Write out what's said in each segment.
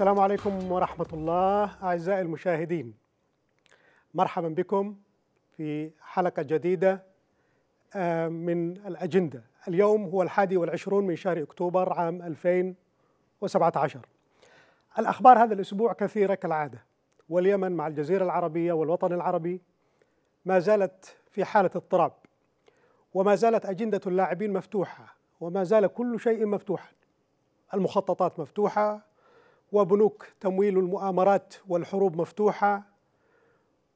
السلام عليكم ورحمة الله أعزائي المشاهدين مرحبا بكم في حلقة جديدة آه، من الأجندة اليوم هو الحادي والعشرون من شهر أكتوبر عام 2017 الأخبار هذا الأسبوع كثيرة كالعادة واليمن مع الجزيرة العربية والوطن العربي ما زالت في حالة اضطراب وما زالت أجندة اللاعبين مفتوحة وما زال كل شيء مفتوحا المخططات مفتوحة وبنوك تمويل المؤامرات والحروب مفتوحة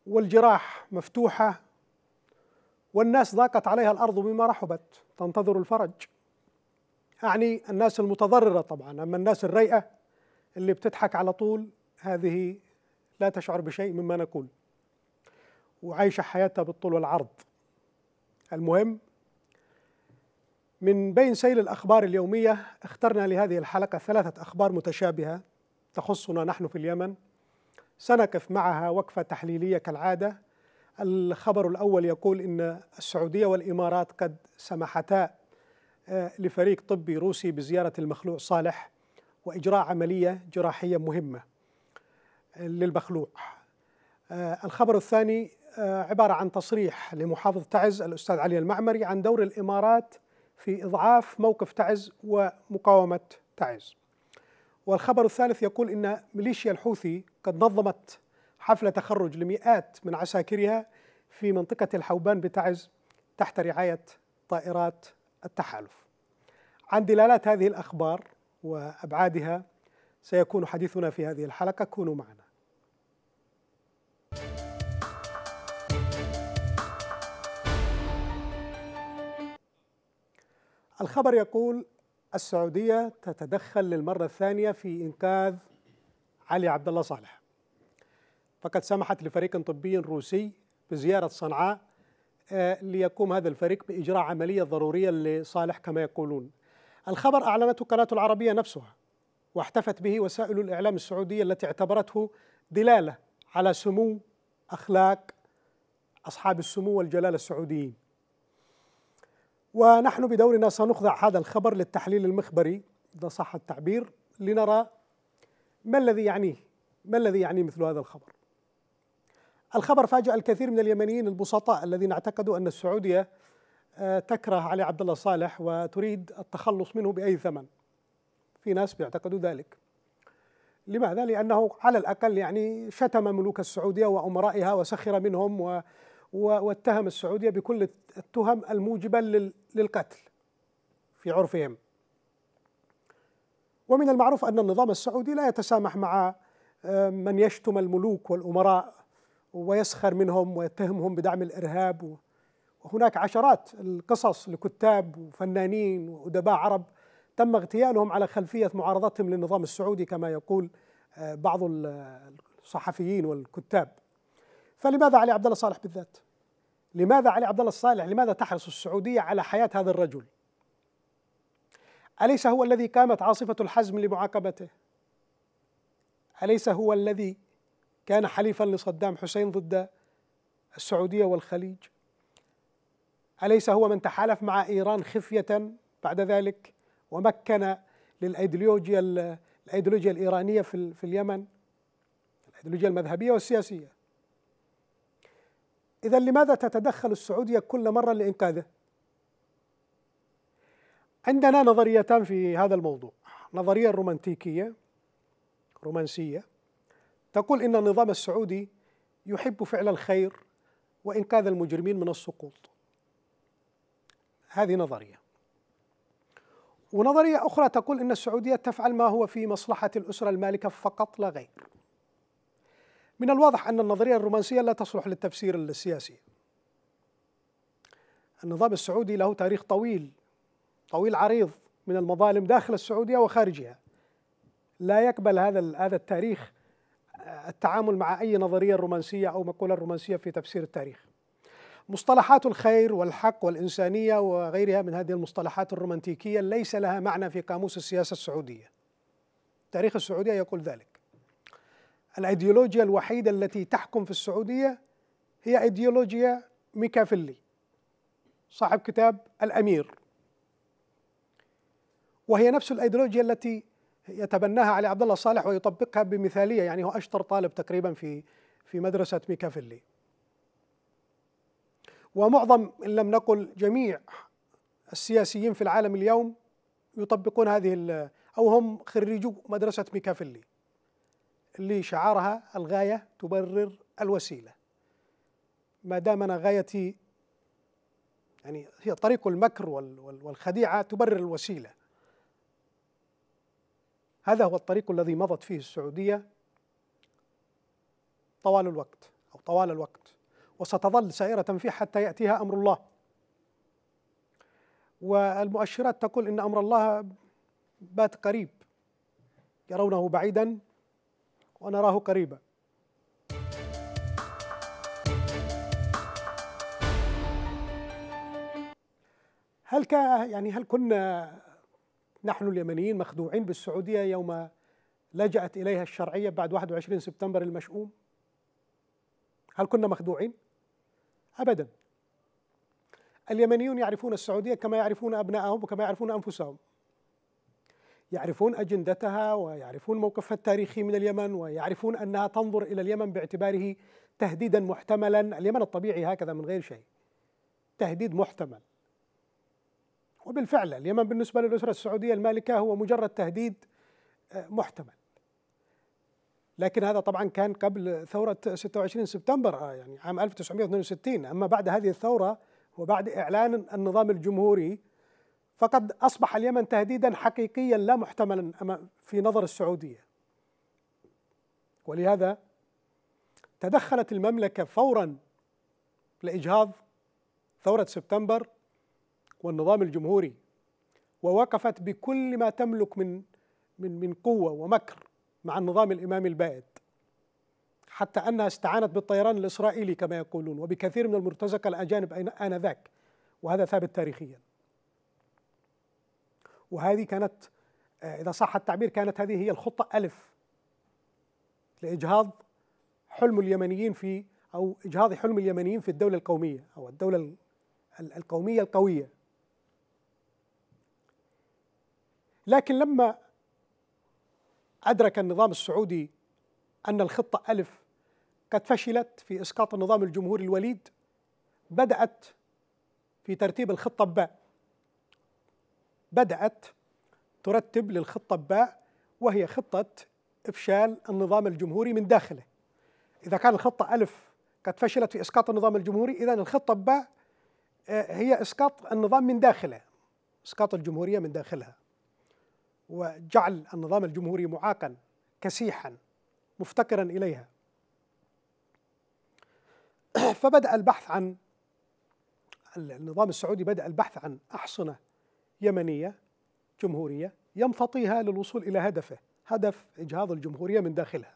والجراح مفتوحة والناس ضاقت عليها الأرض بما رحبت تنتظر الفرج أعني الناس المتضررة طبعا أما الناس الريئة اللي بتضحك على طول هذه لا تشعر بشيء مما نقول وعايشة حياتها بالطول والعرض المهم من بين سيل الأخبار اليومية اخترنا لهذه الحلقة ثلاثة أخبار متشابهة تخصنا نحن في اليمن سنقف معها وقفة تحليلية كالعادة الخبر الأول يقول إن السعودية والإمارات قد سمحتا آه، لفريق طبي روسي بزيارة المخلوع صالح وإجراء عملية جراحية مهمة آه، للمخلوع آه، الخبر الثاني عبارة عن تصريح لمحافظ تعز الأستاذ علي المعمري عن دور الإمارات في إضعاف موقف تعز ومقاومة تعز والخبر الثالث يقول إن ميليشيا الحوثي قد نظمت حفلة تخرج لمئات من عساكرها في منطقة الحوبان بتعز تحت رعاية طائرات التحالف عن دلالات هذه الأخبار وأبعادها سيكون حديثنا في هذه الحلقة كونوا معنا الخبر يقول السعودية تتدخل للمرة الثانية في إنقاذ علي عبد الله صالح فقد سمحت لفريق طبي روسي بزيارة صنعاء آه، ليقوم هذا الفريق بإجراء عملية ضرورية لصالح كما يقولون الخبر أعلنته قناة العربية نفسها واحتفت به وسائل الإعلام السعودية التي اعتبرته دلالة على سمو أخلاق أصحاب السمو والجلالة السعوديين ونحن بدورنا سنخضع هذا الخبر للتحليل المخبري إذا صح التعبير لنرى ما الذي يعنيه ما الذي يعني مثل هذا الخبر الخبر فاجأ الكثير من اليمنيين البسطاء الذين اعتقدوا أن السعودية آه، تكره علي عبد الله صالح وتريد التخلص منه بأي ثمن في ناس بيعتقدوا ذلك لماذا؟ لأنه على الأقل يعني شتم ملوك السعودية وأمرائها وسخر منهم و واتهم السعودية بكل التهم الموجبة للقتل في عرفهم ومن المعروف أن النظام السعودي لا يتسامح مع آه، من يشتم الملوك والأمراء ويسخر منهم ويتهمهم بدعم الإرهاب وهناك عشرات القصص لكتاب وفنانين وأدباء عرب تم اغتيالهم على خلفية معارضتهم للنظام السعودي كما يقول آه، بعض الصحفيين والكتاب فلماذا علي عبد الله صالح بالذات؟ لماذا علي عبد الله الصالح؟ لماذا تحرص السعوديه على حياه هذا الرجل؟ أليس هو الذي قامت عاصفة الحزم لمعاقبته؟ أليس هو الذي كان حليفا لصدام حسين ضد السعودية والخليج؟ أليس هو من تحالف مع إيران خفية بعد ذلك ومكن للأيديولوجيا الأيديولوجيا الإيرانية في, في اليمن الأيديولوجيا المذهبية والسياسية إذا لماذا تتدخل السعودية كل مرة لإنقاذه؟ عندنا نظريتان في هذا الموضوع نظرية رومانتيكية رومانسية تقول إن النظام السعودي يحب فعل الخير وإنقاذ المجرمين من السقوط هذه نظرية ونظرية أخرى تقول إن السعودية تفعل ما هو في مصلحة الأسرة المالكة فقط لا غير من الواضح أن النظرية الرومانسية لا تصلح للتفسير السياسي النظام السعودي له تاريخ طويل طويل عريض من المظالم داخل السعودية وخارجها لا يقبل هذا هذا التاريخ آه، التعامل مع أي نظرية رومانسية أو مقولة رومانسية في تفسير التاريخ مصطلحات الخير والحق والإنسانية وغيرها من هذه المصطلحات الرومانتيكية ليس لها معنى في قاموس السياسة السعودية تاريخ السعودية يقول ذلك الايديولوجيا الوحيده التي تحكم في السعوديه هي ايديولوجيا ميكافيلي صاحب كتاب الامير وهي نفس الايديولوجيا التي يتبناها علي عبد الله صالح ويطبقها بمثاليه يعني هو اشطر طالب تقريبا في في مدرسه ميكافيلي ومعظم ان لم نقل جميع السياسيين في العالم اليوم يطبقون هذه او هم خريجو مدرسه ميكافيلي اللي شعارها الغاية تبرر الوسيلة ما دام أنا غايتي يعني هي طريق المكر والخديعة تبرر الوسيلة هذا هو الطريق الذي مضت فيه السعودية طوال الوقت أو طوال الوقت وستظل سائرة فيه حتى يأتيها أمر الله والمؤشرات تقول إن أمر الله بات قريب يرونه بعيدا ونراه قريبا هل كان يعني هل كنا نحن اليمنيين مخدوعين بالسعوديه يوم لجأت اليها الشرعيه بعد 21 سبتمبر المشؤوم؟ هل كنا مخدوعين؟ ابدا. اليمنيون يعرفون السعوديه كما يعرفون ابنائهم وكما يعرفون انفسهم. يعرفون أجندتها ويعرفون موقفها التاريخي من اليمن ويعرفون أنها تنظر إلى اليمن باعتباره تهديدا محتملا اليمن الطبيعي هكذا من غير شيء تهديد محتمل وبالفعل اليمن بالنسبة للأسرة السعودية المالكة هو مجرد تهديد آه، محتمل لكن هذا طبعا كان قبل ثورة 26 سبتمبر آه، يعني عام 1962 أما بعد هذه الثورة وبعد إعلان النظام الجمهوري فقد أصبح اليمن تهديدا حقيقيا لا محتملا في نظر السعودية ولهذا تدخلت المملكة فورا لإجهاض ثورة سبتمبر والنظام الجمهوري ووقفت بكل ما تملك من من من قوة ومكر مع النظام الإمامي البائد حتى أنها استعانت بالطيران الإسرائيلي كما يقولون وبكثير من المرتزقة الأجانب آنذاك وهذا ثابت تاريخياً وهذه كانت آه، إذا صح التعبير كانت هذه هي الخطة ألف لإجهاض حلم اليمنيين في أو إجهاض حلم اليمنيين في الدولة القومية أو الدولة القومية القوية لكن لما أدرك النظام السعودي أن الخطة ألف قد فشلت في إسقاط النظام الجمهوري الوليد بدأت في ترتيب الخطة باء بدأت ترتب للخطة باء وهي خطة إفشال النظام الجمهوري من داخله إذا كان الخطة ألف قد فشلت في إسقاط النظام الجمهوري إذا الخطة باء آه، هي إسقاط النظام من داخله إسقاط الجمهورية من داخلها وجعل النظام الجمهوري معاقا كسيحا مفتقرا إليها فبدأ البحث عن النظام السعودي بدأ البحث عن أحصنة يمنيه جمهوريه يمتطيها للوصول الى هدفه، هدف اجهاض الجمهوريه من داخلها.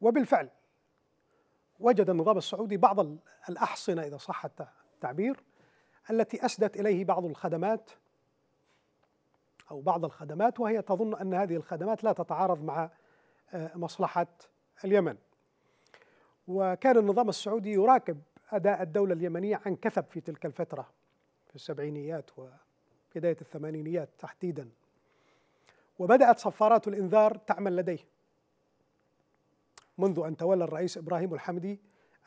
وبالفعل وجد النظام السعودي بعض الاحصنه اذا صح التعبير التي اسدت اليه بعض الخدمات او بعض الخدمات وهي تظن ان هذه الخدمات لا تتعارض مع آه، مصلحه اليمن. وكان النظام السعودي يراقب اداء الدوله اليمنيه عن كثب في تلك الفتره في السبعينيات و بداية الثمانينيات تحديدا وبدأت صفارات الإنذار تعمل لديه منذ أن تولى الرئيس إبراهيم الحمدي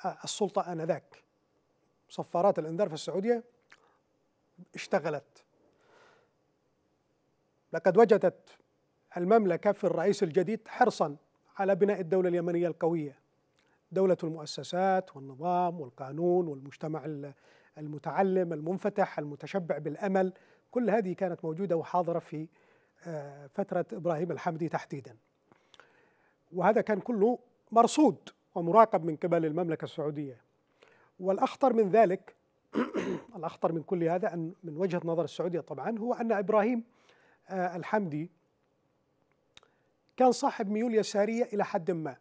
آه، السلطة آنذاك صفارات الإنذار في السعودية اشتغلت لقد وجدت المملكة في الرئيس الجديد حرصا على بناء الدولة اليمنية القوية دولة المؤسسات والنظام والقانون والمجتمع المتعلم المنفتح المتشبع بالامل كل هذه كانت موجوده وحاضره في آه، فتره ابراهيم الحمدي تحديدا. وهذا كان كله مرصود ومراقب من قبل المملكه السعوديه. والاخطر من ذلك الاخطر من كل هذا ان من وجهه نظر السعوديه طبعا هو ان ابراهيم آه، الحمدي كان صاحب ميول يساريه الى حد ما.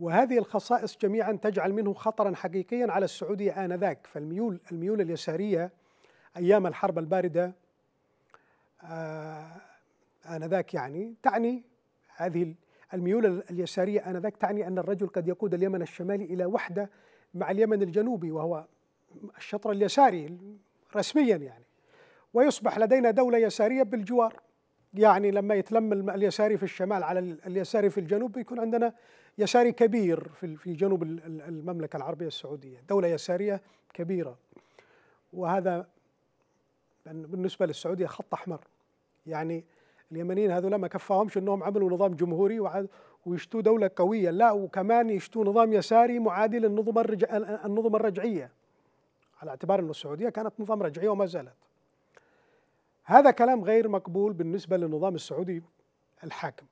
وهذه الخصائص جميعا تجعل منه خطرا حقيقيا على السعودية آنذاك فالميول الميول اليسارية أيام الحرب الباردة آه، آنذاك يعني تعني هذه الميول اليسارية آنذاك تعني أن الرجل قد يقود اليمن الشمالي إلى وحدة مع اليمن الجنوبي وهو الشطر اليساري رسميا يعني ويصبح لدينا دولة يسارية بالجوار يعني لما يتلم اليساري في الشمال على اليساري في الجنوب يكون عندنا يساري كبير في في جنوب المملكه العربيه السعوديه، دوله يساريه كبيره. وهذا بالنسبه للسعوديه خط احمر. يعني اليمنيين هذول ما كفاهمش انهم عملوا نظام جمهوري ويشتوا دوله قويه، لا وكمان يشتوا نظام يساري معادي للنظم النظم الرجعيه. على اعتبار ان السعوديه كانت نظام رجعيه وما زالت. هذا كلام غير مقبول بالنسبه للنظام السعودي الحاكم.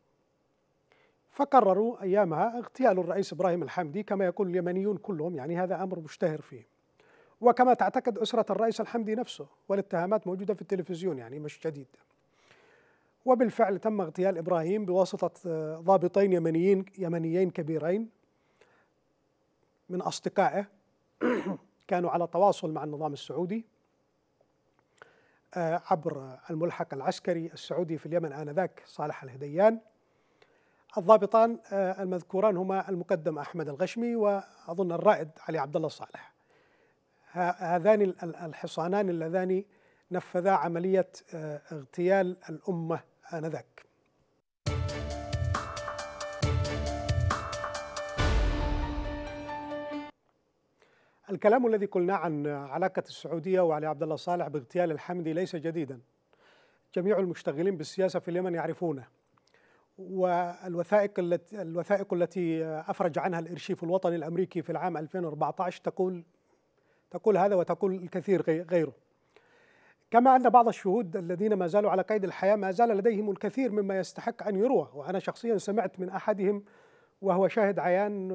فقرروا أيامها اغتيال الرئيس إبراهيم الحمدي كما يقول اليمنيون كلهم يعني هذا أمر مشتهر فيه وكما تعتقد أسرة الرئيس الحمدي نفسه والاتهامات موجودة في التلفزيون يعني مش جديد وبالفعل تم اغتيال إبراهيم بواسطة آه، ضابطين يمنيين يمنيين كبيرين من أصدقائه كانوا على تواصل مع النظام السعودي آه، عبر الملحق العسكري السعودي في اليمن آنذاك صالح الهديان الضابطان آه، المذكوران هما المقدم أحمد الغشمي وأظن الرائد علي عبد الله الصالح هذان الحصانان اللذان نفذا عملية آه، اغتيال الأمة آنذاك الكلام الذي قلناه عن علاقة السعودية وعلي عبد الله صالح باغتيال الحمدي ليس جديدا جميع المشتغلين بالسياسة في اليمن يعرفونه والوثائق التي الوثائق التي افرج عنها الارشيف الوطني الامريكي في العام 2014 تقول تقول هذا وتقول الكثير غيره. كما ان بعض الشهود الذين ما زالوا على قيد الحياه ما زال لديهم الكثير مما يستحق ان يروى وانا شخصيا سمعت من احدهم وهو شاهد عيان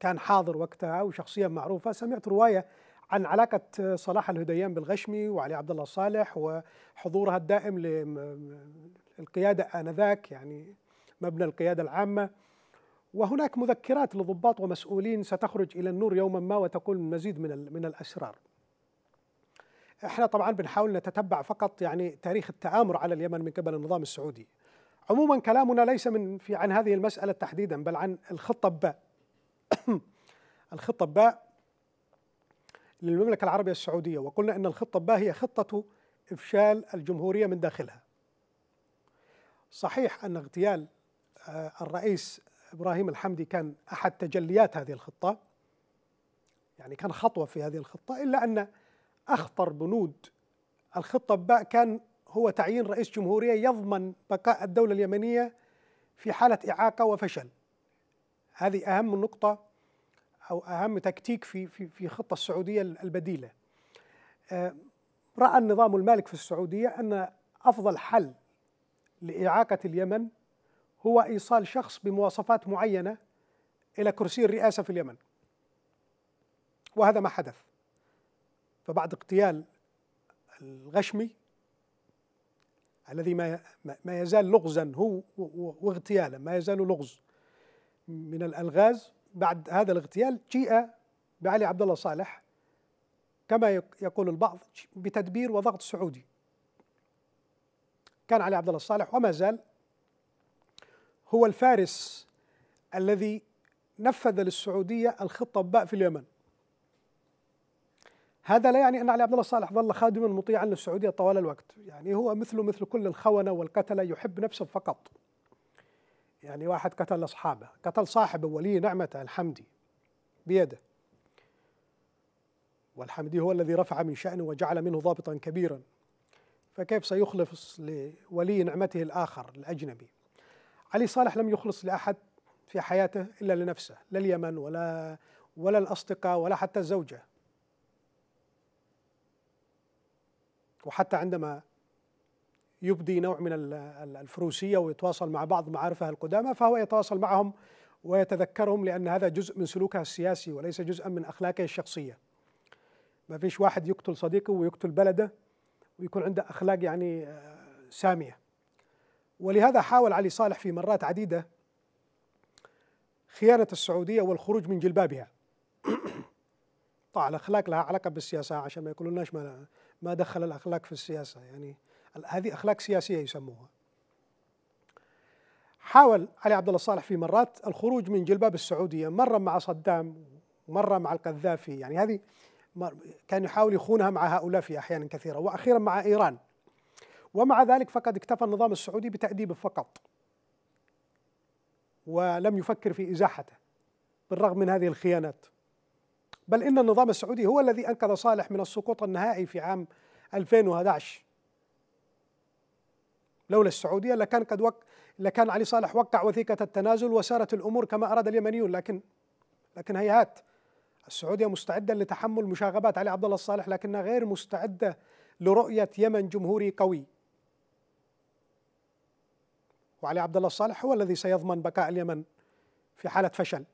كان حاضر وقتها وشخصيه معروفه سمعت روايه عن علاقة صلاح الهديان بالغشمي وعلي عبد الله صالح وحضورها الدائم للقيادة آنذاك يعني مبنى القيادة العامة وهناك مذكرات لضباط ومسؤولين ستخرج إلى النور يوما ما وتقول مزيد من, من الأسرار احنا طبعا بنحاول نتتبع فقط يعني تاريخ التآمر على اليمن من قبل النظام السعودي عموما كلامنا ليس من في عن هذه المسألة تحديدا بل عن الخطة باء الخطة باء للمملكة العربية السعودية وقلنا أن الخطة باء هي خطة إفشال الجمهورية من داخلها صحيح أن اغتيال آه، الرئيس ابراهيم الحمدي كان احد تجليات هذه الخطه يعني كان خطوه في هذه الخطه الا ان اخطر بنود الخطه باء كان هو تعيين رئيس جمهوريه يضمن بقاء الدوله اليمنيه في حاله اعاقه وفشل هذه اهم نقطه او اهم تكتيك في في في خطه السعوديه البديله آه، راى النظام المالك في السعوديه ان افضل حل لاعاقه اليمن هو ايصال شخص بمواصفات معينه الى كرسي الرئاسه في اليمن وهذا ما حدث فبعد اغتيال الغشمي الذي ما ما يزال لغزا هو واغتياله ما يزال لغز من الالغاز بعد هذا الاغتيال جيء بعلي عبد الله صالح كما يقول البعض بتدبير وضغط سعودي كان علي عبد الله صالح وما زال هو الفارس الذي نفذ للسعودية الخطة باء في اليمن هذا لا يعني أن علي عبد الله صالح ظل خادما مطيعا للسعودية طوال الوقت يعني هو مثله مثل كل الخونة والقتلة يحب نفسه فقط يعني واحد قتل أصحابه قتل صاحبه ولي نعمته الحمدي بيده والحمدي هو الذي رفع من شأنه وجعل منه ضابطا كبيرا فكيف سيخلص لولي نعمته الآخر الأجنبي علي صالح لم يخلص لأحد في حياته إلا لنفسه لا اليمن ولا ولا الأصدقاء ولا حتى الزوجة وحتى عندما يبدي نوع من الفروسية ويتواصل مع بعض معارفه القدامى فهو يتواصل معهم ويتذكرهم لأن هذا جزء من سلوكه السياسي وليس جزءا من أخلاقه الشخصية ما فيش واحد يقتل صديقه ويقتل بلده ويكون عنده أخلاق يعني آه، سامية ولهذا حاول علي صالح في مرات عديدة خيانة السعودية والخروج من جلبابها طبعا الأخلاق لها علاقة بالسياسة عشان ما يقولوناش ما, ما دخل الأخلاق في السياسة يعني هذه أخلاق سياسية يسموها حاول علي عبد الله صالح في مرات الخروج من جلباب السعودية مرة مع صدام ومرة مع القذافي يعني هذه كان يحاول يخونها مع هؤلاء في أحيان كثيرة وأخيرا مع إيران ومع ذلك فقد اكتفى النظام السعودي بتأديبه فقط ولم يفكر في إزاحته بالرغم من هذه الخيانات بل إن النظام السعودي هو الذي أنقذ صالح من السقوط النهائي في عام 2011 لولا السعودية لكان قد وق... لكان علي صالح وقع وثيقة التنازل وسارت الأمور كما أراد اليمنيون لكن لكن هيهات السعودية مستعدة لتحمل مشاغبات علي عبد الله الصالح لكنها غير مستعدة لرؤية يمن جمهوري قوي وعلي عبد الله الصالح هو الذي سيضمن بقاء اليمن في حالة فشل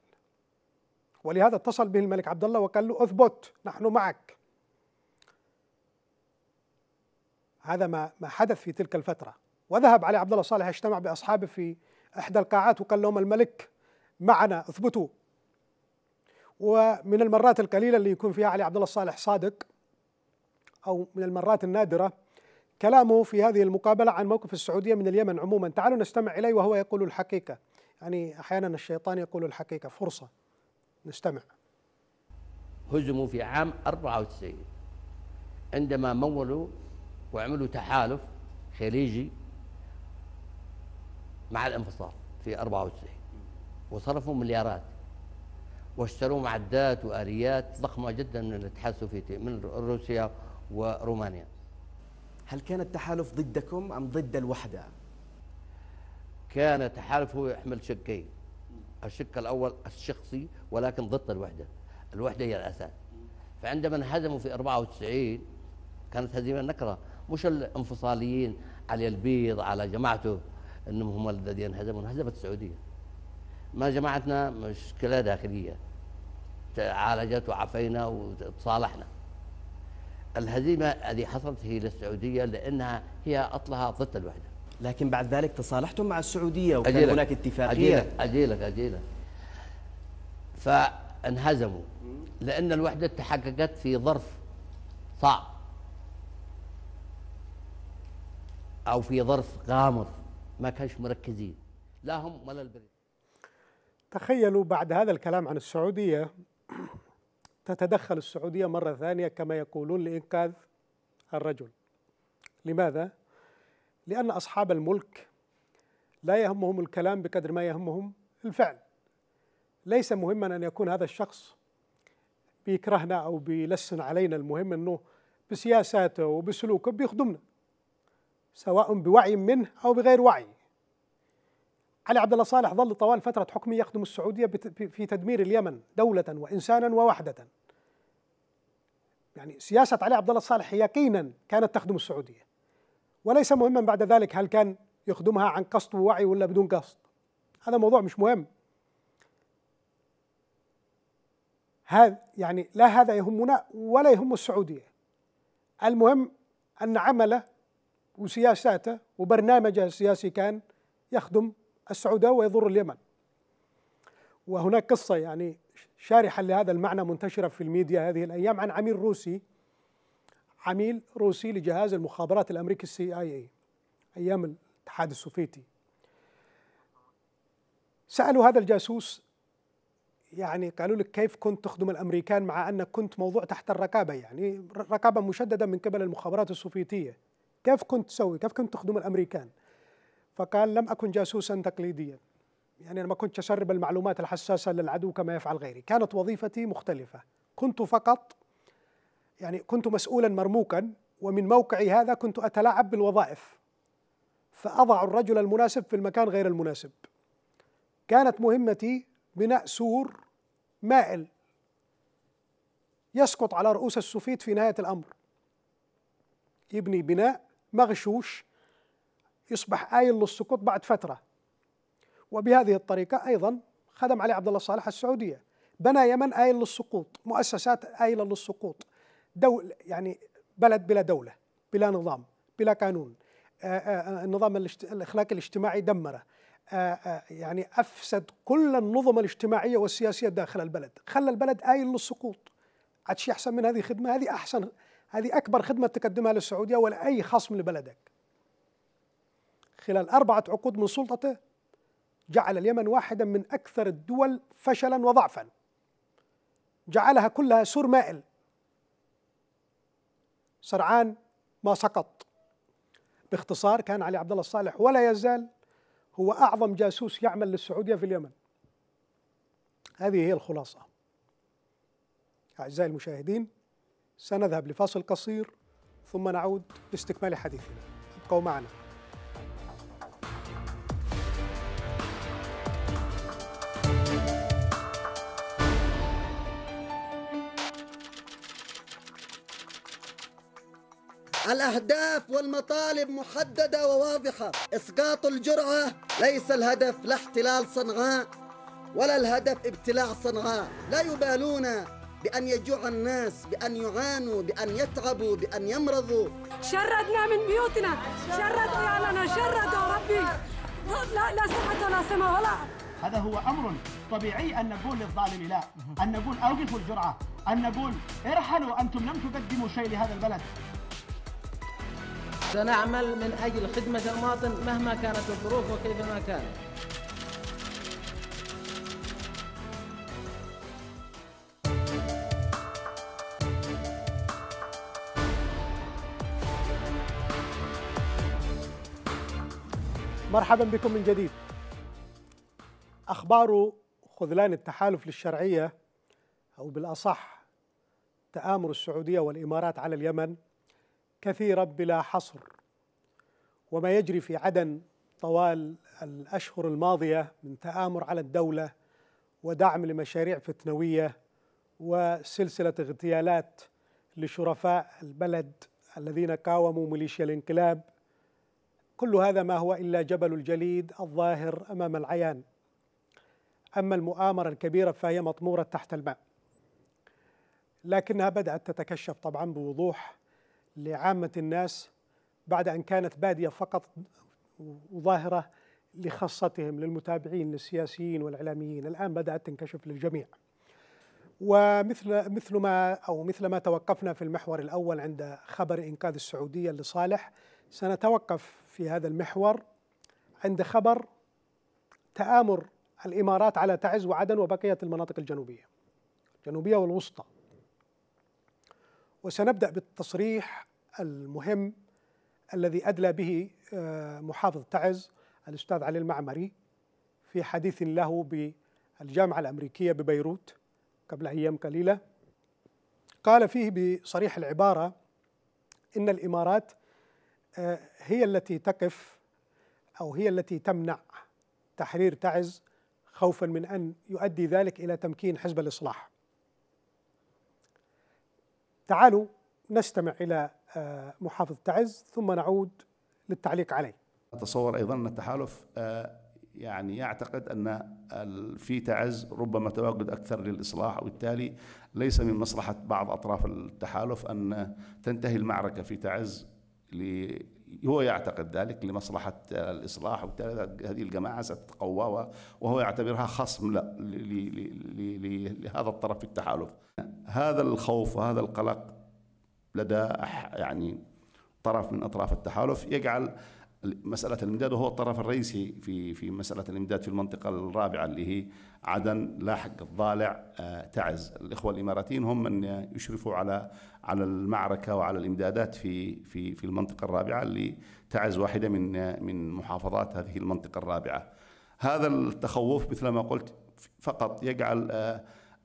ولهذا اتصل به الملك عبد الله وقال له اثبت نحن معك هذا ما ما حدث في تلك الفترة وذهب علي عبد الله الصالح اجتمع بأصحابه في إحدى القاعات وقال لهم الملك معنا اثبتوا ومن المرات القليلة اللي يكون فيها علي عبد الله الصالح صادق أو من المرات النادرة كلامه في هذه المقابلة عن موقف السعودية من اليمن عموما تعالوا نستمع إليه وهو يقول الحقيقة يعني أحيانا الشيطان يقول الحقيقة فرصة نستمع هزموا في عام 94 عندما مولوا وعملوا تحالف خليجي مع الانفصال في 94 وصرفوا مليارات واشتروا معدات واليات ضخمه جدا من الاتحاد السوفيتي من روسيا ورومانيا هل كان التحالف ضدكم أم ضد الوحدة كان التحالف هو يحمل شقين الشق الأول الشخصي ولكن ضد الوحدة الوحدة هي الأساس فعندما انهزموا في 94 كانت هزيمة نكرة مش الانفصاليين علي البيض على جماعته انهم هم الذين هزموا انهزمت السعوديه ما جماعتنا مشكله داخليه تعالجت وعفينا وتصالحنا الهزيمة التي حصلت هي للسعودية لأنها هي أصلها ضد الوحدة لكن بعد ذلك تصالحتم مع السعودية وكان أجيلك هناك اتفاقية أجيلك أجيلك, أجيلك فانهزموا لأن الوحدة تحققت في ظرف صعب أو في ظرف غامض ما كانش مركزين لا هم ولا البريد تخيلوا بعد هذا الكلام عن السعودية تتدخل السعودية مرة ثانية كما يقولون لإنقاذ الرجل لماذا؟ لأن أصحاب الملك لا يهمهم الكلام بقدر ما يهمهم الفعل ليس مهما أن يكون هذا الشخص بيكرهنا أو بيلسن علينا المهم أنه بسياساته وبسلوكه بيخدمنا سواء بوعي منه أو بغير وعي علي عبد الله صالح ظل طوال فترة حكمه يخدم السعودية في تدمير اليمن دولة وإنسانا ووحدة يعني سياسة علي عبد الله صالح يقينا كانت تخدم السعودية وليس مهما بعد ذلك هل كان يخدمها عن قصد ووعي ولا بدون قصد هذا موضوع مش مهم هذا يعني لا هذا يهمنا ولا يهم السعودية المهم أن عمله وسياساته وبرنامجه السياسي كان يخدم السعودية ويضر اليمن وهناك قصة يعني شارحة لهذا المعنى منتشرة في الميديا هذه الأيام عن عميل روسي عميل روسي لجهاز المخابرات الأمريكي السي آي اي أيام الاتحاد السوفيتي سألوا هذا الجاسوس يعني قالوا لك كيف كنت تخدم الامريكان مع انك كنت موضوع تحت الرقابه يعني رقابه مشدده من قبل المخابرات السوفيتيه كيف كنت تسوي كيف كنت تخدم الامريكان فقال لم أكن جاسوسا تقليديا يعني أنا ما كنت أسرب المعلومات الحساسة للعدو كما يفعل غيري كانت وظيفتي مختلفة كنت فقط يعني كنت مسؤولا مرموقا ومن موقعي هذا كنت أتلاعب بالوظائف فأضع الرجل المناسب في المكان غير المناسب كانت مهمتي بناء سور مائل يسقط على رؤوس السفيد في نهاية الأمر يبني بناء مغشوش يصبح آيل للسقوط بعد فترة وبهذه الطريقة أيضا خدم علي عبد الله صالح السعودية بنى يمن آيل للسقوط مؤسسات آيلة للسقوط دول يعني بلد بلا دولة بلا نظام بلا قانون آه، آه، النظام الاخلاقي الاجتماعي دمره آه، يعني افسد كل النظم الاجتماعيه والسياسيه داخل البلد خلى البلد آيل للسقوط عاد شيء احسن من هذه خدمه هذه احسن هذه اكبر خدمه تقدمها للسعوديه ولا اي خصم لبلدك خلال أربعة عقود من سلطته جعل اليمن واحدا من أكثر الدول فشلا وضعفا جعلها كلها سور مائل سرعان ما سقط باختصار كان علي عبد الله الصالح ولا يزال هو أعظم جاسوس يعمل للسعودية في اليمن هذه هي الخلاصة أعزائي المشاهدين سنذهب لفاصل قصير ثم نعود لاستكمال حديثنا ابقوا معنا الأهداف والمطالب محددة وواضحة إسقاط الجرعة ليس الهدف لا احتلال صنعاء ولا الهدف ابتلاع صنعاء لا يبالون بأن يجوع الناس بأن يعانوا بأن يتعبوا بأن يمرضوا شردنا من بيوتنا شردوا يا لنا شردوا ربي لا لا صحة ولا سماء ولا هذا هو أمر طبيعي أن نقول للظالم لا أن نقول أوقفوا الجرعة أن نقول ارحلوا أنتم لم تقدموا شيء لهذا البلد سنعمل من أجل خدمة المواطن مهما كانت الظروف وكيفما كانت مرحبا بكم من جديد أخبار خذلان التحالف للشرعية أو بالأصح تآمر السعودية والإمارات على اليمن كثيرا بلا حصر وما يجري في عدن طوال الاشهر الماضيه من تامر على الدوله ودعم لمشاريع فتنويه وسلسله اغتيالات لشرفاء البلد الذين قاوموا ميليشيا الانقلاب كل هذا ما هو الا جبل الجليد الظاهر امام العيان اما المؤامره الكبيره فهي مطموره تحت الماء لكنها بدات تتكشف طبعا بوضوح لعامة الناس بعد أن كانت بادية فقط وظاهرة لخاصتهم للمتابعين للسياسيين والإعلاميين الآن بدأت تنكشف للجميع ومثل مثل ما أو مثل ما توقفنا في المحور الأول عند خبر إنقاذ السعودية لصالح سنتوقف في هذا المحور عند خبر تآمر الإمارات على تعز وعدن وبقية المناطق الجنوبية الجنوبية والوسطى وسنبدأ بالتصريح المهم الذي أدلى به آه، محافظ تعز الأستاذ علي المعمري في حديث له بالجامعة الأمريكية ببيروت قبل أيام قليلة قال فيه بصريح العبارة إن الإمارات آه، هي التي تقف أو هي التي تمنع تحرير تعز خوفا من أن يؤدي ذلك إلى تمكين حزب الإصلاح تعالوا نستمع إلى آه، محافظ تعز ثم نعود للتعليق عليه أتصور أيضا أن التحالف آه، يعني يعتقد أن في تعز ربما تواجد أكثر للإصلاح وبالتالي ليس من مصلحة بعض أطراف التحالف أن تنتهي المعركة في تعز هو يعتقد ذلك لمصلحة الإصلاح وبالتالي هذه الجماعة ستتقوى وهو يعتبرها خصم لا لهذا الطرف في التحالف هذا الخوف وهذا القلق لدى يعني طرف من أطراف التحالف يجعل مسألة الإمداد وهو الطرف الرئيسي في في مسألة الإمداد في المنطقة الرابعة اللي هي عدن لاحق الضالع آه، تعز الإخوة الإماراتيين هم من يشرفوا على على المعركة وعلى الإمدادات في في في المنطقة الرابعة اللي تعز واحدة من من محافظات هذه المنطقة الرابعة هذا التخوف مثل ما قلت فقط يجعل آه،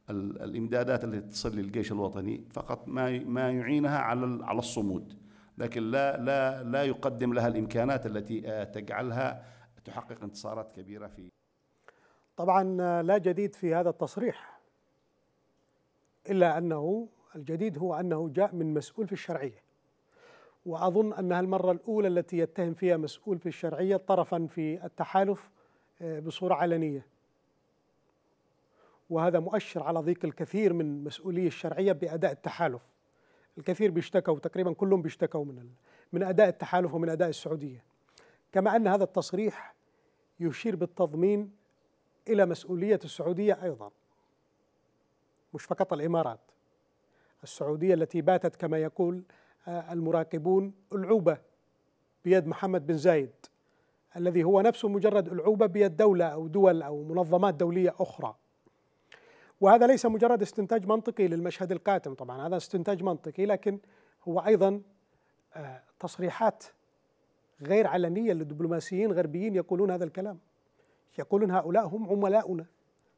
الامدادات التي تصل للجيش الوطني فقط ما ما يعينها على على الصمود لكن لا لا لا يقدم لها الامكانات التي آه، تجعلها تحقق انتصارات كبيره في طبعا آه، لا جديد في هذا التصريح الا انه الجديد هو انه جاء من مسؤول في الشرعيه واظن انها المره الاولى التي يتهم فيها مسؤول في الشرعيه طرفا في التحالف آه، بصوره علنيه وهذا مؤشر على ضيق الكثير من مسؤولي الشرعيه باداء التحالف الكثير بيشتكوا تقريبا كلهم بيشتكوا من من اداء التحالف ومن اداء السعوديه كما ان هذا التصريح يشير بالتضمين الى مسؤوليه السعوديه ايضا مش فقط الامارات السعوديه التي باتت كما يقول آه، المراقبون العوبه بيد محمد بن زايد الذي هو نفسه مجرد العوبه بيد دوله او دول او منظمات دوليه اخرى وهذا ليس مجرد استنتاج منطقي للمشهد القاتم طبعا هذا استنتاج منطقي لكن هو ايضا آه، تصريحات غير علنيه لدبلوماسيين غربيين يقولون هذا الكلام يقولون هؤلاء هم عملاؤنا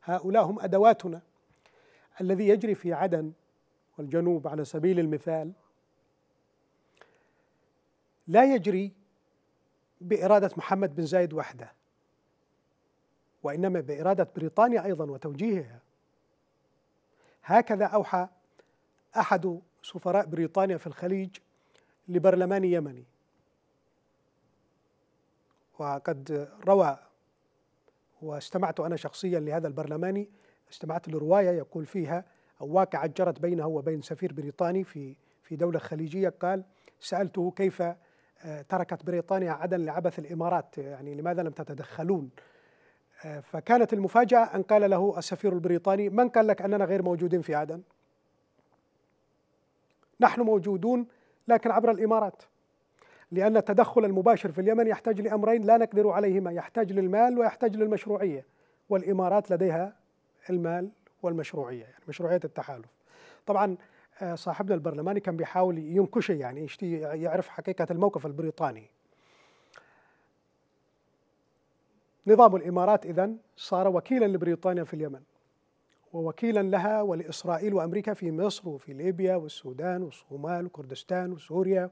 هؤلاء هم ادواتنا الذي يجري في عدن والجنوب على سبيل المثال لا يجري باراده محمد بن زايد وحده وانما باراده بريطانيا ايضا وتوجيهها هكذا أوحى أحد سفراء بريطانيا في الخليج لبرلمان يمني وقد روى واستمعت أنا شخصيا لهذا البرلماني استمعت لرواية يقول فيها أو واقعة جرت بينه وبين سفير بريطاني في في دولة خليجية قال سألته كيف آه، تركت بريطانيا عدن لعبث الإمارات يعني لماذا لم تتدخلون فكانت المفاجأة أن قال له السفير البريطاني من قال لك أننا غير موجودين في عدن نحن موجودون لكن عبر الإمارات لأن التدخل المباشر في اليمن يحتاج لأمرين لا نقدر عليهما يحتاج للمال ويحتاج للمشروعية والإمارات لديها المال والمشروعية يعني مشروعية التحالف طبعا آه، صاحبنا البرلماني كان بيحاول ينكشي يعني يعرف حقيقة الموقف البريطاني نظام الإمارات إذن صار وكيلا لبريطانيا في اليمن ووكيلا لها ولإسرائيل وأمريكا في مصر وفي ليبيا والسودان والصومال وكردستان وسوريا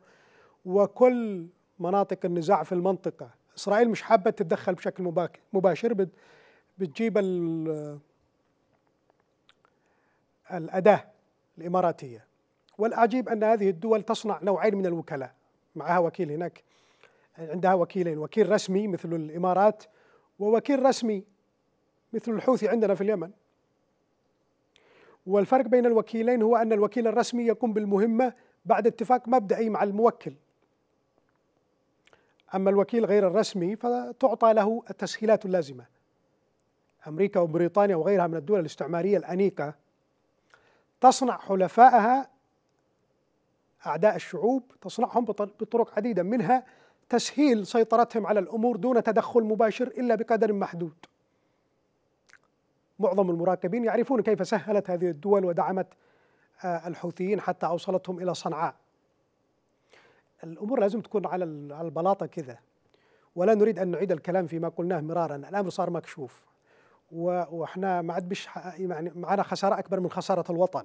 وكل مناطق النزاع في المنطقة إسرائيل مش حابة تتدخل بشكل مباشر بتجيب الأداة الإماراتية والعجيب أن هذه الدول تصنع نوعين من الوكلاء معها وكيل هناك عندها وكيلين وكيل رسمي مثل الإمارات ووكيل رسمي مثل الحوثي عندنا في اليمن والفرق بين الوكيلين هو أن الوكيل الرسمي يقوم بالمهمة بعد اتفاق مبدئي مع الموكل أما الوكيل غير الرسمي فتعطى له التسهيلات اللازمة أمريكا وبريطانيا وغيرها من الدول الاستعمارية الأنيقة تصنع حلفائها أعداء الشعوب تصنعهم بطرق عديدة منها تسهيل سيطرتهم على الامور دون تدخل مباشر الا بقدر محدود. معظم المراقبين يعرفون كيف سهلت هذه الدول ودعمت آه، الحوثيين حتى اوصلتهم الى صنعاء. الامور لازم تكون على البلاطه كذا. ولا نريد ان نعيد الكلام فيما قلناه مرارا، الامر صار مكشوف. واحنا ما عاد بش يعني معنا خساره اكبر من خساره الوطن.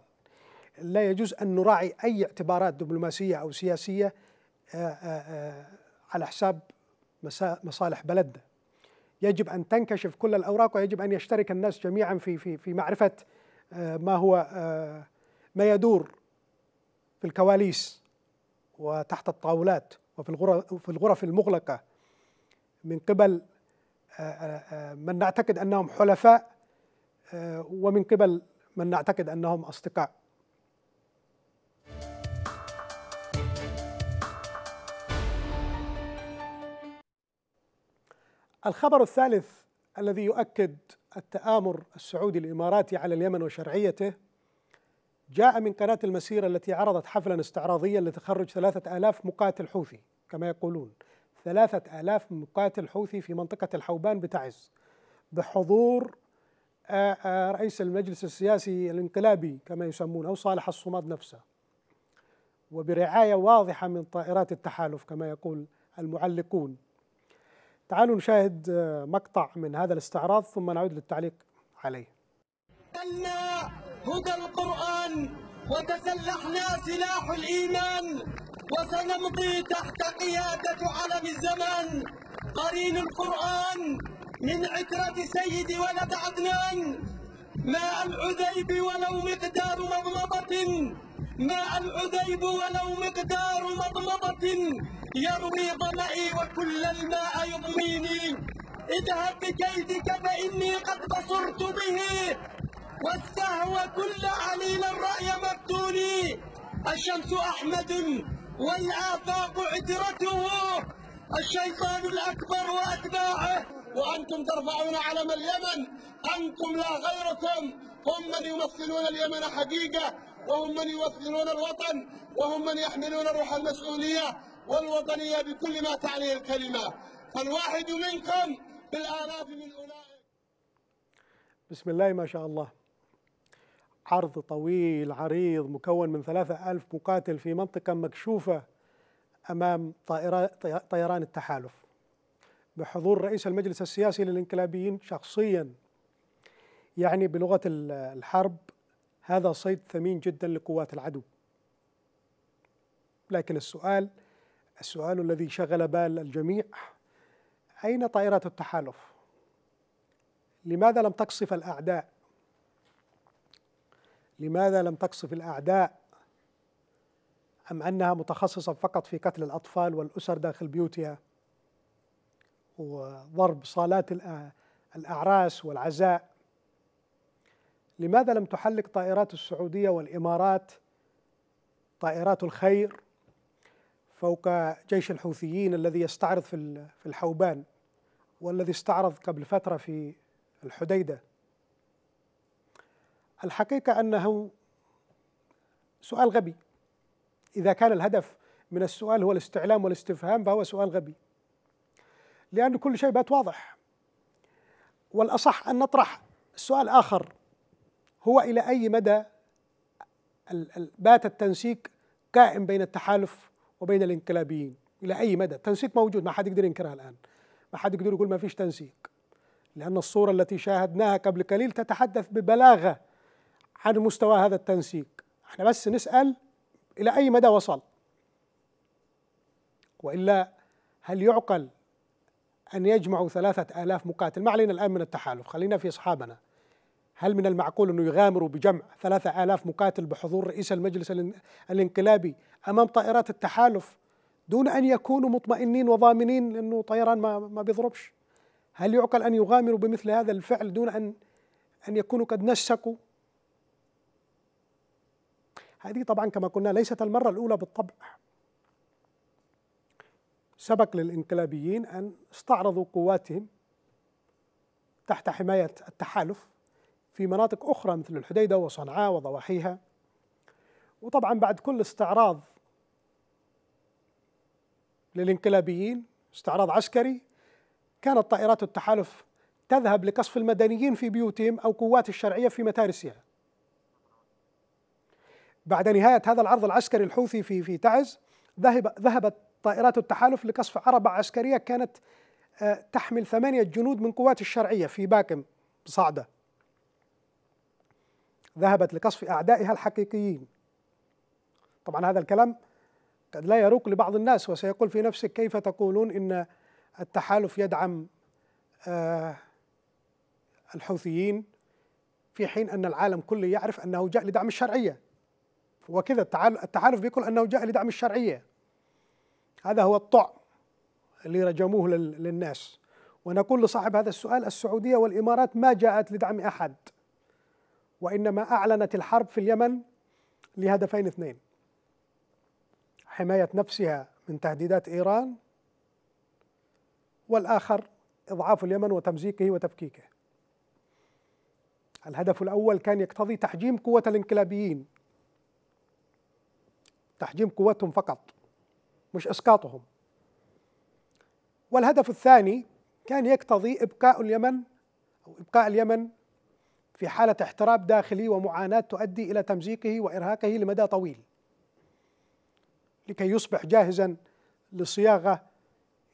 لا يجوز ان نراعي اي اعتبارات دبلوماسيه او سياسيه آآ آه، آآ آه، على حساب مصالح بلدنا يجب ان تنكشف كل الاوراق ويجب ان يشترك الناس جميعا في في في معرفه آه، ما هو آه، ما يدور في الكواليس وتحت الطاولات وفي الغرف في الغرف المغلقه من قبل آه، من نعتقد انهم حلفاء ومن قبل من نعتقد انهم اصدقاء الخبر الثالث الذي يؤكد التآمر السعودي الإماراتي على اليمن وشرعيته جاء من قناة المسيرة التي عرضت حفلا استعراضيا لتخرج ثلاثة آلاف مقاتل حوثي كما يقولون ثلاثة آلاف مقاتل حوثي في منطقة الحوبان بتعز بحضور رئيس المجلس السياسي الانقلابي كما يسمونه أو صالح الصماد نفسه وبرعاية واضحة من طائرات التحالف كما يقول المعلقون تعالوا نشاهد آه، مقطع من هذا الاستعراض ثم نعود للتعليق عليه قلنا هدى القرآن وتسلحنا سلاح الإيمان وسنمضي تحت قيادة علم الزمان قرين القرآن من عترة سيد ولد عدنان ماء العذيب ولو مقدار مضمضة ماء العذيب ولو مقدار مضمضة يرمي ظمئي وكل الماء يضميني اذهب بكيدك فإني قد بصرت به واستهوى كل عليل الرأي مفتوني الشمس أحمد والآفاق عترته الشيطان الأكبر وأتباعه وأنتم ترفعون علم اليمن أنتم لا غيركم هم من يمثلون اليمن حقيقة وهم من يوطنون الوطن وهم من يحملون روح المسؤولية والوطنية بكل ما تعنيه الكلمة فالواحد منكم بالآلاف من أولئك بسم الله ما شاء الله عرض طويل عريض مكون من ثلاثة ألف مقاتل في منطقة مكشوفة أمام طيران التحالف بحضور رئيس المجلس السياسي للإنقلابيين شخصيا يعني بلغة الحرب هذا صيد ثمين جدا لقوات العدو لكن السؤال السؤال الذي شغل بال الجميع أين طائرات التحالف؟ لماذا لم تقصف الأعداء؟ لماذا لم تقصف الأعداء؟ أم أنها متخصصة فقط في قتل الأطفال والأسر داخل بيوتها وضرب صالات الأعراس والعزاء لماذا لم تحلق طائرات السعودية والإمارات طائرات الخير فوق جيش الحوثيين الذي يستعرض في في الحوبان والذي استعرض قبل فترة في الحديدة الحقيقة أنه سؤال غبي إذا كان الهدف من السؤال هو الاستعلام والاستفهام فهو سؤال غبي لأن كل شيء بات واضح والأصح أن نطرح سؤال آخر هو إلى أي مدى بات التنسيق قائم بين التحالف وبين الانقلابيين إلى أي مدى التنسيق موجود ما حد يقدر ينكرها الآن ما حد يقدر يقول ما فيش تنسيق لأن الصورة التي شاهدناها قبل قليل تتحدث ببلاغة عن مستوى هذا التنسيق احنا بس نسأل إلى أي مدى وصل وإلا هل يعقل أن يجمعوا ثلاثة آلاف مقاتل ما علينا الآن من التحالف خلينا في أصحابنا هل من المعقول أنه يغامروا بجمع ثلاثة آلاف مقاتل بحضور رئيس المجلس الانقلابي أمام طائرات التحالف دون أن يكونوا مطمئنين وضامنين أنه طيران ما, ما بيضربش هل يعقل أن يغامروا بمثل هذا الفعل دون أن أن يكونوا قد نسقوا هذه طبعا كما قلنا ليست المرة الأولى بالطبع سبق للإنقلابيين أن استعرضوا قواتهم تحت حماية التحالف في مناطق أخرى مثل الحديدة وصنعاء وضواحيها وطبعا بعد كل استعراض للانقلابيين استعراض عسكري كانت طائرات التحالف تذهب لقصف المدنيين في بيوتهم أو قوات الشرعية في متارسها بعد نهاية هذا العرض العسكري الحوثي في في تعز ذهب ذهبت طائرات التحالف لقصف عربة عسكرية كانت آه، تحمل ثمانية جنود من قوات الشرعية في باكم بصعدة ذهبت لقصف أعدائها الحقيقيين طبعا هذا الكلام قد لا يروق لبعض الناس وسيقول في نفسك كيف تقولون إن التحالف يدعم آه، الحوثيين في حين أن العالم كله يعرف أنه جاء لدعم الشرعية وكذا التحالف بيقول أنه جاء لدعم الشرعية هذا هو الطعم اللي رجموه للناس ونقول لصاحب هذا السؤال السعودية والإمارات ما جاءت لدعم أحد وإنما أعلنت الحرب في اليمن لهدفين اثنين حماية نفسها من تهديدات إيران والآخر إضعاف اليمن وتمزيقه وتفكيكه الهدف الأول كان يقتضي تحجيم قوة الانقلابيين تحجيم قوتهم فقط مش إسقاطهم والهدف الثاني كان يقتضي إبقاء اليمن أو إبقاء اليمن في حالة احتراب داخلي ومعاناة تؤدي إلى تمزيقه وإرهاقه لمدى طويل لكي يصبح جاهزا لصياغة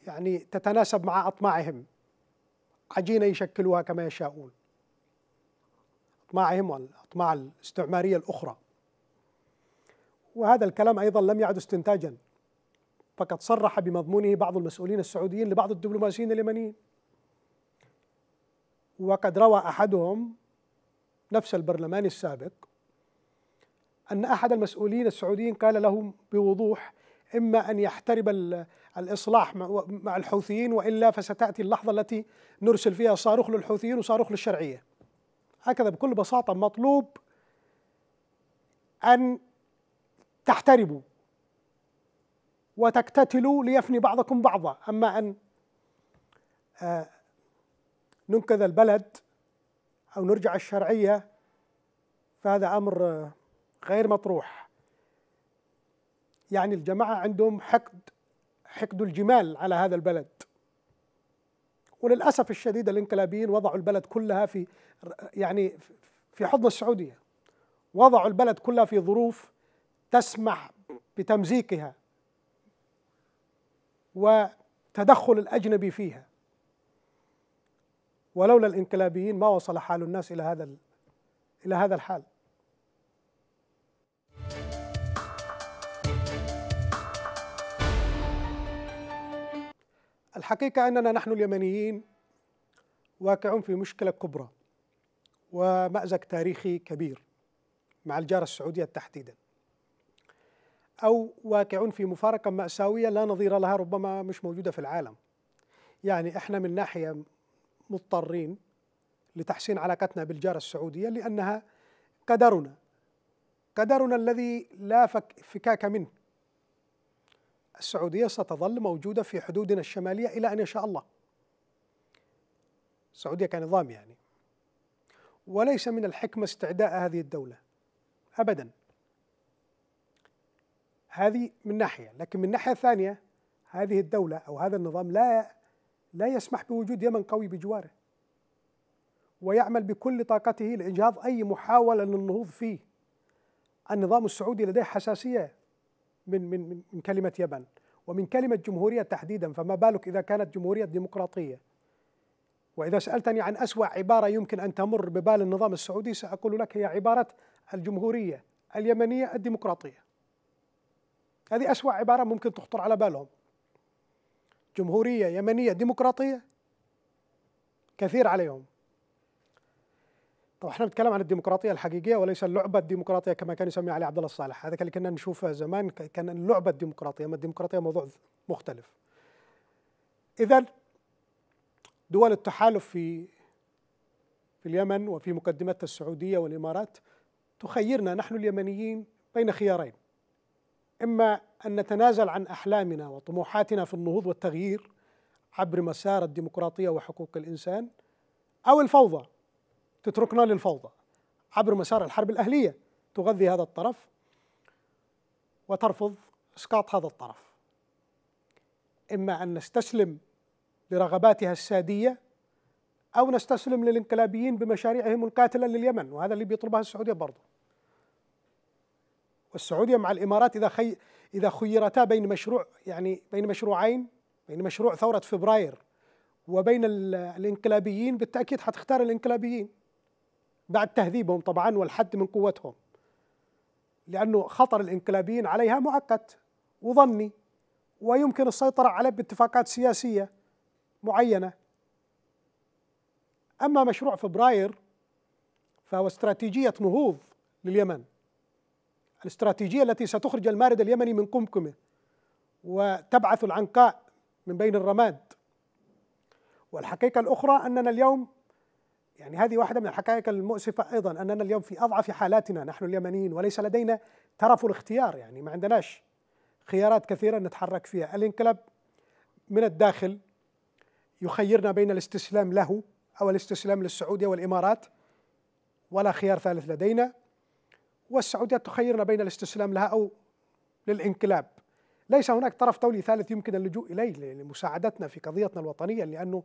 يعني تتناسب مع أطماعهم عجينة يشكلوها كما يشاءون أطماعهم والأطماع الاستعمارية الأخرى وهذا الكلام أيضا لم يعد استنتاجا فقد صرح بمضمونه بعض المسؤولين السعوديين لبعض الدبلوماسيين اليمنيين وقد روى أحدهم نفس البرلمان السابق أن أحد المسؤولين السعوديين قال لهم بوضوح إما أن يحترب الإصلاح مع الحوثيين وإلا فستأتي اللحظة التي نرسل فيها صاروخ للحوثيين وصاروخ للشرعية هكذا بكل بساطة مطلوب أن تحتربوا وتقتتلوا ليفني بعضكم بعضا أما أن آه، ننقذ البلد أو نرجع الشرعية فهذا أمر غير مطروح يعني الجماعة عندهم حقد حقد الجمال على هذا البلد وللأسف الشديد الانقلابيين وضعوا البلد كلها في يعني في حضن السعودية وضعوا البلد كلها في ظروف تسمح بتمزيقها وتدخل الأجنبي فيها ولولا الانقلابيين ما وصل حال الناس الى هذا الى هذا الحال الحقيقة أننا نحن اليمنيين واقعون في مشكلة كبرى ومأزق تاريخي كبير مع الجارة السعودية تحديدا أو واقعون في مفارقة مأساوية لا نظير لها ربما مش موجودة في العالم يعني إحنا من ناحية مضطرين لتحسين علاقتنا بالجارة السعودية لأنها قدرنا قدرنا الذي لا فك فكاك منه السعودية ستظل موجودة في حدودنا الشمالية إلى أن يشاء الله السعودية كنظام يعني وليس من الحكمة استعداء هذه الدولة أبدا هذه من ناحية لكن من ناحية ثانية هذه الدولة أو هذا النظام لا لا يسمح بوجود يمن قوي بجواره ويعمل بكل طاقته لإنجاض أي محاولة للنهوض فيه النظام السعودي لديه حساسية من, من, من كلمة يمن ومن كلمة جمهورية تحديدا فما بالك إذا كانت جمهورية ديمقراطية وإذا سألتني عن أسوأ عبارة يمكن أن تمر ببال النظام السعودي سأقول لك هي عبارة الجمهورية اليمنية الديمقراطية هذه أسوأ عبارة ممكن تخطر على بالهم جمهورية يمنية ديمقراطية كثير عليهم طبعا احنا بنتكلم عن الديمقراطيه الحقيقيه وليس اللعبه الديمقراطيه كما كان يسميها علي عبد الله الصالح هذا اللي كنا نشوفه زمان كان اللعبه الديمقراطيه اما الديمقراطيه موضوع مختلف اذا دول التحالف في في اليمن وفي مقدمتها السعوديه والامارات تخيرنا نحن اليمنيين بين خيارين اما ان نتنازل عن احلامنا وطموحاتنا في النهوض والتغيير عبر مسار الديمقراطيه وحقوق الانسان او الفوضى تتركنا للفوضى عبر مسار الحرب الاهليه تغذي هذا الطرف وترفض اسقاط هذا الطرف اما ان نستسلم لرغباتها الساديه او نستسلم للانقلابيين بمشاريعهم القاتله لليمن وهذا اللي بيطلبها السعوديه برضه والسعوديه مع الامارات اذا خي اذا خيرتا بين مشروع يعني بين مشروعين بين مشروع ثوره فبراير وبين الانقلابيين بالتاكيد حتختار الانقلابيين بعد تهذيبهم طبعا والحد من قوتهم لانه خطر الانقلابيين عليها مؤقت وظني ويمكن السيطره عليه باتفاقات سياسيه معينه اما مشروع فبراير فهو استراتيجيه نهوض لليمن الاستراتيجية التي ستخرج المارد اليمني من قمكمة وتبعث العنقاء من بين الرماد والحقيقة الأخرى أننا اليوم يعني هذه واحدة من الحقائق المؤسفة أيضا أننا اليوم في أضعف حالاتنا نحن اليمنيين وليس لدينا ترف الاختيار يعني ما عندناش خيارات كثيرة نتحرك فيها الانقلاب من الداخل يخيرنا بين الاستسلام له أو الاستسلام للسعودية والإمارات ولا خيار ثالث لدينا والسعودية تخيرنا بين الاستسلام لها أو للانقلاب ليس هناك طرف دولي ثالث يمكن اللجوء إليه لمساعدتنا في قضيتنا الوطنية لأنه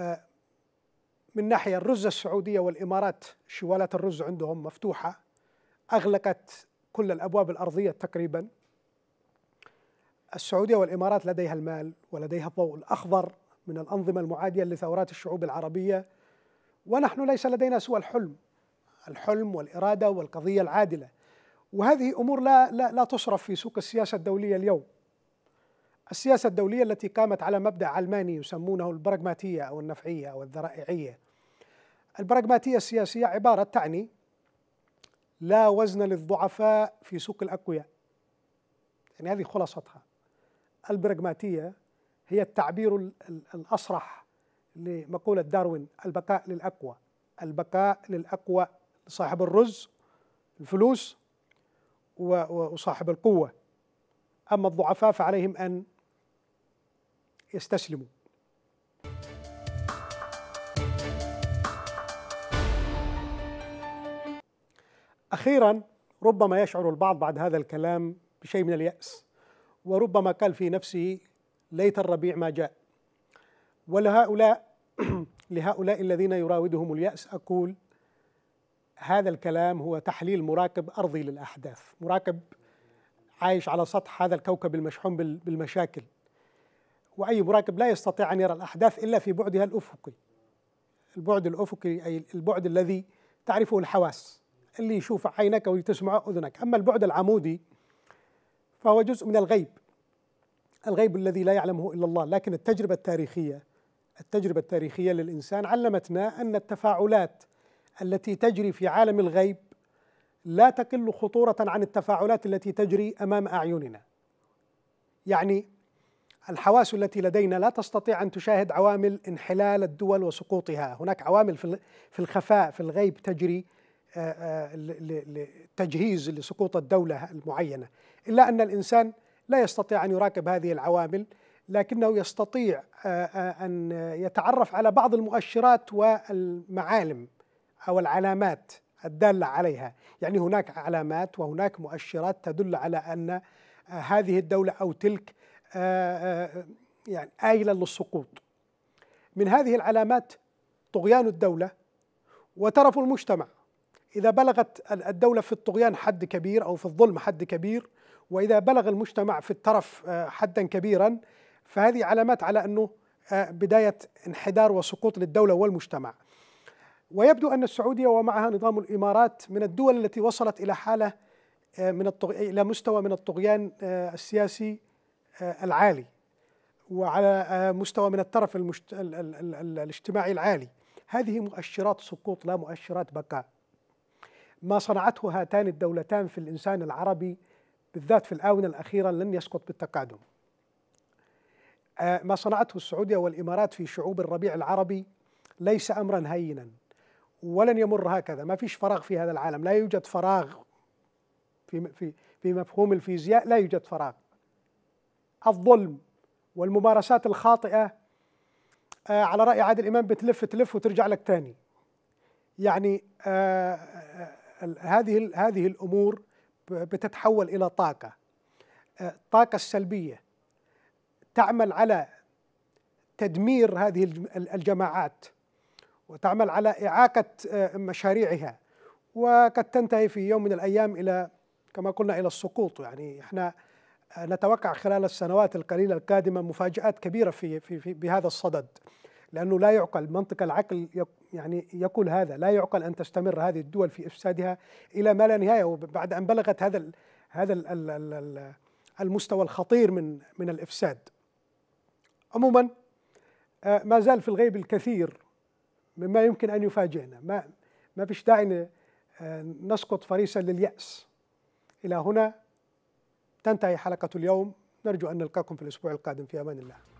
آه، من ناحية الرز السعودية والإمارات شوالات الرز عندهم مفتوحة أغلقت كل الأبواب الأرضية تقريبا السعودية والإمارات لديها المال ولديها الضوء الأخضر من الأنظمة المعادية لثورات الشعوب العربية ونحن ليس لدينا سوى الحلم الحلم والإرادة والقضية العادلة وهذه أمور لا, لا, لا تصرف في سوق السياسة الدولية اليوم السياسة الدولية التي قامت على مبدأ علماني يسمونه البراغماتية أو النفعية أو الذرائعية البراغماتية السياسية عبارة تعني لا وزن للضعفاء في سوق الأقوياء يعني هذه خلاصتها البراغماتية هي التعبير الأصرح لمقولة داروين البقاء للأقوى البقاء للأقوى صاحب الرز الفلوس وصاحب القوة أما الضعفاء فعليهم أن يستسلموا أخيرا ربما يشعر البعض بعد هذا الكلام بشيء من اليأس وربما قال في نفسه ليت الربيع ما جاء ولهؤلاء لهؤلاء الذين يراودهم اليأس أقول هذا الكلام هو تحليل مراقب أرضي للأحداث مراقب عايش على سطح هذا الكوكب المشحون بالمشاكل وأي مراقب لا يستطيع أن يرى الأحداث إلا في بعدها الأفقي البعد الأفقي أي البعد الذي تعرفه الحواس اللي يشوف عينك ويتسمع أذنك أما البعد العمودي فهو جزء من الغيب الغيب الذي لا يعلمه إلا الله لكن التجربة التاريخية التجربة التاريخية للإنسان علمتنا أن التفاعلات التي تجري في عالم الغيب لا تقل خطوره عن التفاعلات التي تجري امام اعيننا يعني الحواس التي لدينا لا تستطيع ان تشاهد عوامل انحلال الدول وسقوطها هناك عوامل في الخفاء في الغيب تجري آه، آه، تجهيز لسقوط الدوله المعينه الا ان الانسان لا يستطيع ان يراقب هذه العوامل لكنه يستطيع آه، ان يتعرف على بعض المؤشرات والمعالم أو العلامات الدالة عليها يعني هناك علامات وهناك مؤشرات تدل على أن آه، هذه الدولة أو تلك آه، آه، يعني آيلة للسقوط من هذه العلامات طغيان الدولة وترف المجتمع إذا بلغت الدولة في الطغيان حد كبير أو في الظلم حد كبير وإذا بلغ المجتمع في الترف حدا كبيرا فهذه علامات على أنه بداية انحدار وسقوط للدولة والمجتمع ويبدو أن السعودية ومعها نظام الإمارات من الدول التي وصلت إلى حالة آه، من الطغ... إلى مستوى من الطغيان آه، السياسي آه، العالي وعلى مستوى من الترف المشت... ال... ال... ال... الاجتماعي العالي هذه مؤشرات سقوط لا مؤشرات بقاء ما صنعته هاتان الدولتان في الإنسان العربي بالذات في الآونة الأخيرة لن يسقط بالتقادم ما صنعته السعودية والإمارات في شعوب الربيع العربي ليس أمرا هينا ولن يمر هكذا ما فيش فراغ في هذا العالم لا يوجد فراغ في في في مفهوم الفيزياء لا يوجد فراغ الظلم والممارسات الخاطئة آه على رأي عادل إمام بتلف تلف وترجع لك تاني يعني آه, آه، هذه هذه الأمور بتتحول إلى طاقة آه الطاقة السلبية تعمل على تدمير هذه الجماعات وتعمل على إعاقة آه، مشاريعها وقد تنتهي في يوم من الأيام إلى كما قلنا إلى السقوط يعني إحنا آه، نتوقع خلال السنوات القليلة القادمة مفاجآت كبيرة في, في, في بهذا الصدد لأنه لا يعقل منطق العقل يعني يقول هذا لا يعقل أن تستمر هذه الدول في إفسادها إلى ما لا نهاية وبعد أن بلغت هذا الـ هذا الـ المستوى الخطير من من الإفساد عموما آه، ما زال في الغيب الكثير مما يمكن ان يفاجئنا ما ما فيش داعي آه، نسقط فريسا للياس الى هنا تنتهي حلقه اليوم نرجو ان نلقاكم في الاسبوع القادم في امان الله